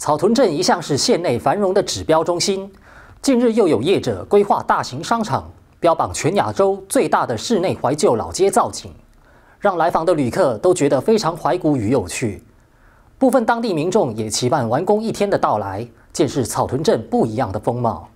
草屯镇一向是县内繁荣的指标中心，近日又有业者规划大型商场，标榜全亚洲最大的室内怀旧老街造景，让来访的旅客都觉得非常怀古与有趣。部分当地民众也期盼完工一天的到来，见识草屯镇不一样的风貌。